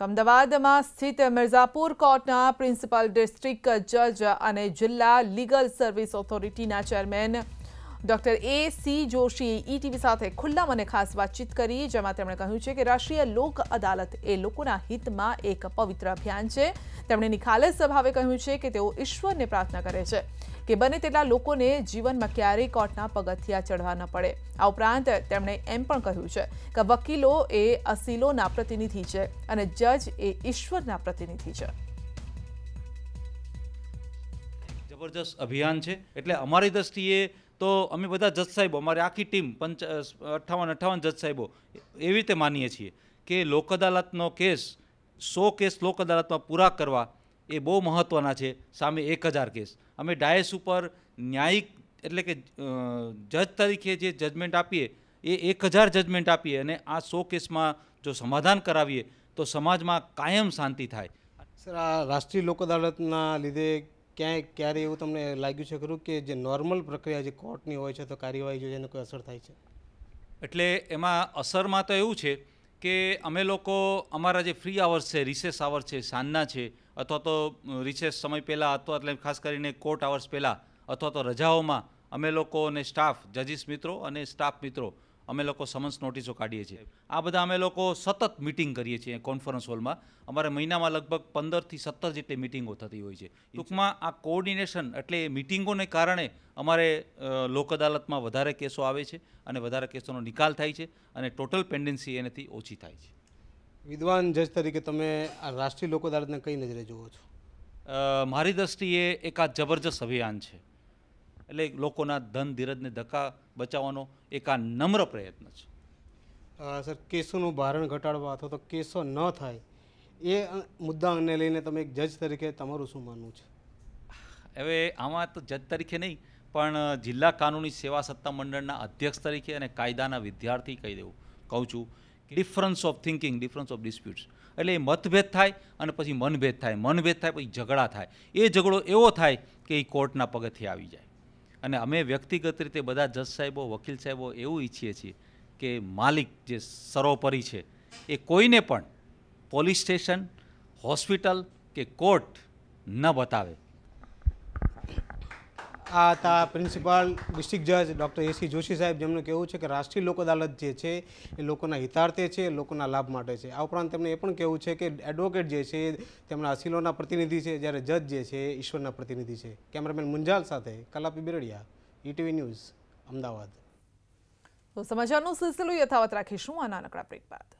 તો અમદાવાદમાં સ્થિત મિર્ઝાપુર કોર્ટના પ્રિન્સિપલ ડિસ્ટ્રિક્ટ જજ અને જિલ્લા લીગલ સર્વિસ ઓથોરિટીના ચેરમેન ડોક્ટર એ સી જોશીએ ઈટીવી સાથે ખુલ્લા મને ખાસ વાતચીત કરી જેમાં તેમણે કહ્યું છે કે રાષ્ટ્રીય લોક અદાલત એ લોકોના હિતમાં એક પવિત્ર અભિયાન છે તેમણે નિખાલસ સભાવે કહ્યું છે કે તેઓ ઈશ્વરને પ્રાર્થના કરે છે કે બને તેટલા લોકોને જીવનમાં ક્યારેય કોર્ટના પગથિયા ચઢવા ન પડે આ ઉપરાંત તેમણે એમ પણ કહ્યું છે કે વકીલો એ અસીલોના પ્રતિનિધિ છે અને જજ એ ઈશ્વરના પ્રતિનિધિ છે જબરજસ્ત અભિયાન છે એટલે અમારી દૃષ્ટિએ તો અમે બધા જજ સાહેબો અમારી આખી ટીમ પંચ અઠ્ઠાવન અઠ્ઠાવન જજ સાહેબો એવી રીતે માનીએ છીએ કે લોક અદાલતનો કેસ સો કેસ લોક અદાલતમાં પૂરા કરવા એ બહુ મહત્ત્વના છે સામે એક હજાર કેસ અમે ડાયસ ઉપર ન્યાયિક એટલે કે જજ તરીકે જે જજમેન્ટ આપીએ એ એક હજાર જજમેન્ટ આપીએ અને આ સો કેસમાં જો સમાધાન કરાવીએ તો સમાજમાં કાયમ શાંતિ થાય સર આ રાષ્ટ્રીય લોક અદાલતના લીધે ક્યાંય ક્યારે એવું તમને લાગ્યું છે ખરું કે જે નોર્મલ પ્રક્રિયા જે કોર્ટની હોય છે તો કાર્યવાહી જોઈએ એનો કોઈ અસર થાય છે એટલે એમાં અસરમાં તો એવું છે કે અમે લોકો અમારા જે ફ્રી આવર્સ છે રિસેસ આવર્સ છે સાંજના છે અથવા તો રિસેસ સમય પહેલાં અથવા એટલે ખાસ કરીને કોર્ટ આવર્સ પહેલાં અથવા તો રજાઓમાં અમે લોકો અને સ્ટાફ જજીસ મિત્રો અને સ્ટાફ મિત્રો અમે લોકો સમન્સ નોટિસો કાઢીએ છીએ આ બધા અમે લોકો સતત મિટિંગ કરીએ છીએ કોન્ફરન્સ હોલમાં અમારે મહિનામાં લગભગ પંદરથી સત્તર જેટલી મિટિંગો થતી હોય છે ટૂંકમાં આ કોઓર્ડિનેશન એટલે એ મિટિંગોને કારણે અમારે લોક અદાલતમાં વધારે કેસો આવે છે અને વધારે કેસોનો નિકાલ થાય છે અને ટોટલ પેન્ડન્સી એનાથી ઓછી થાય છે વિદ્વાન જજ તરીકે તમે આ રાષ્ટ્રીય લોક અદાલતને કઈ નજરે જુઓ છો મારી દ્રષ્ટિએ એક આ જબરજસ્ત અભિયાન છે એટલે લોકોના ધન ધીરજને ધક્કા બચાવવાનો એક આ નમ્ર પ્રયત્ન છે સર કેસોનું ભારણ ઘટાડવા અથવા તો કેસો ન થાય એ મુદ્દાને લઈને તમે એક જજ તરીકે તમારું શું માનવું છે હવે આમાં તો જજ તરીકે નહીં પણ જિલ્લા કાનૂની સેવા સત્તા મંડળના અધ્યક્ષ તરીકે અને કાયદાના વિદ્યાર્થી કહી દેવું કહું છું difference of thinking difference of disputes એટલે એ મતભેદ થાય અને પછી મનભેદ થાય મનભેદ થાય પછી ઝઘડા થાય એ ઝઘડો એવો થાય કે એ કોર્ટના પગથિયે આવી જાય અને અમે વ્યક્તિગત રીતે બધા જજ સાહેબો વકીલ સાહેબો એવું ઈચ્છીએ છીએ કે માલિક જે સરોપરી છે એ કોઈને પણ પોલીસ સ્ટેશન હોસ્પિટલ કે કોર્ટ ન બતાવે આ તા પ્રિન્સિપાલ ડિસ્ટ્રિક્ટ જજ ડૉક્ટર એસી જોશી સાહેબ જેમનું કહેવું છે કે રાષ્ટ્રીય લોક અદાલત જે છે એ લોકોના હિતાર્થે છે લોકોના લાભ માટે છે આ ઉપરાંત તેમણે એ પણ કહેવું છે કે એડવોકેટ જે છે તેમના અસીલોના પ્રતિનિધિ છે જ્યારે જજ જે છે ઈશ્વરના પ્રતિનિધિ છે કેમેરામેન મુંજાલ સાથે Kalapi Birdiya ETV e news Ahmedabad તો સમાચારનો સિલસિલો યથાવત રાખીશું આ નાનકડા બ્રેક બાદ